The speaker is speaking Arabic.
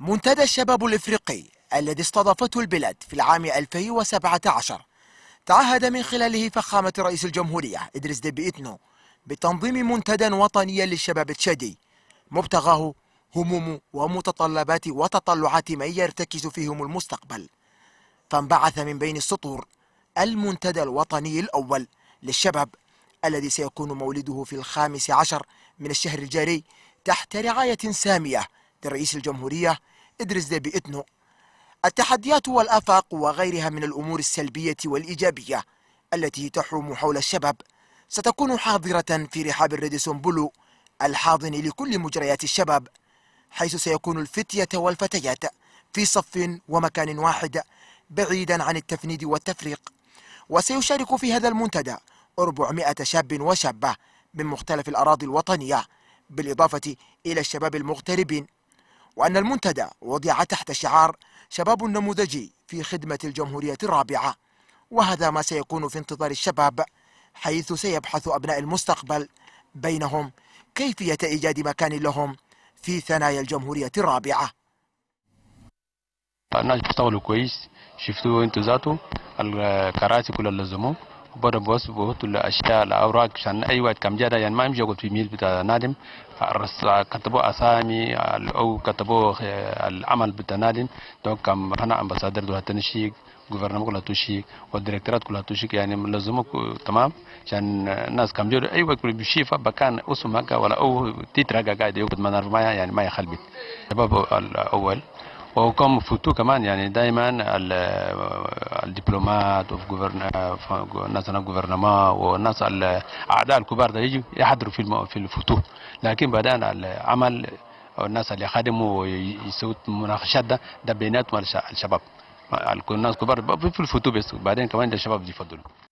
منتدى الشباب الإفريقي الذي استضافته البلاد في العام 2017 تعهد من خلاله فخامة رئيس الجمهورية إدريس ديبي إتنو بتنظيم منتدى وطنيا للشباب التشادي مبتغاه هموم ومتطلبات وتطلعات من يرتكز فيهم المستقبل فانبعث من بين السطور المنتدى الوطني الأول للشباب الذي سيكون مولده في الخامس عشر من الشهر الجاري تحت رعاية سامية لرئيس الجمهورية إدريس ديبي إتنو التحديات والآفاق وغيرها من الأمور السلبية والإيجابية التي تحوم حول الشباب ستكون حاضرة في رحاب الريديسون بلو الحاضن لكل مجريات الشباب حيث سيكون الفتية والفتيات في صف ومكان واحد بعيدا عن التفنيد والتفريق وسيشارك في هذا المنتدى 400 شاب وشابة من مختلف الأراضي الوطنية بالإضافة إلى الشباب المغتربين وأن المنتدى وضع تحت شعار شباب نموذجي في خدمة الجمهورية الرابعة وهذا ما سيكون في انتظار الشباب حيث سيبحث أبناء المستقبل بينهم كيفية إيجاد مكان لهم في ثنايا الجمهورية الرابعة الناس بيشتغلوا كويس شفتوا انتو ذاتو الكراسي كلها لزموه وبدا بوس بوت الاشياء الاوراق شان اي وقت كم جاده يعني ما يمشي يقول في ميل بتاع نادم كتبوا اسامي او كتبوا آه، العمل بتاع نادم دونك كم انا امباسادر دو هتنشيك جوفرنم كلها توشيك والديركتورات كلها توشيك يعني ملزمك آه، تمام شان آه، ناس كم جدا اي وقت بيشيفها بكان اسمك ولا او تترقى قاعد يقعد منار ما يعني ما يخلبت الشباب الاول وكم فوتو كمان يعني دائما الدبلومات وفي جوفرن... ناس جوفرنما والناس الاعداء الكبار ده يجوا يحضروا في في الفتوح لكن بعدين العمل او الناس اللي خدموا ويسووا مناقشات ده ده بيناتهم الشباب الناس الكبار في الفتوح بس وبعدين كمان الشباب يفضلوا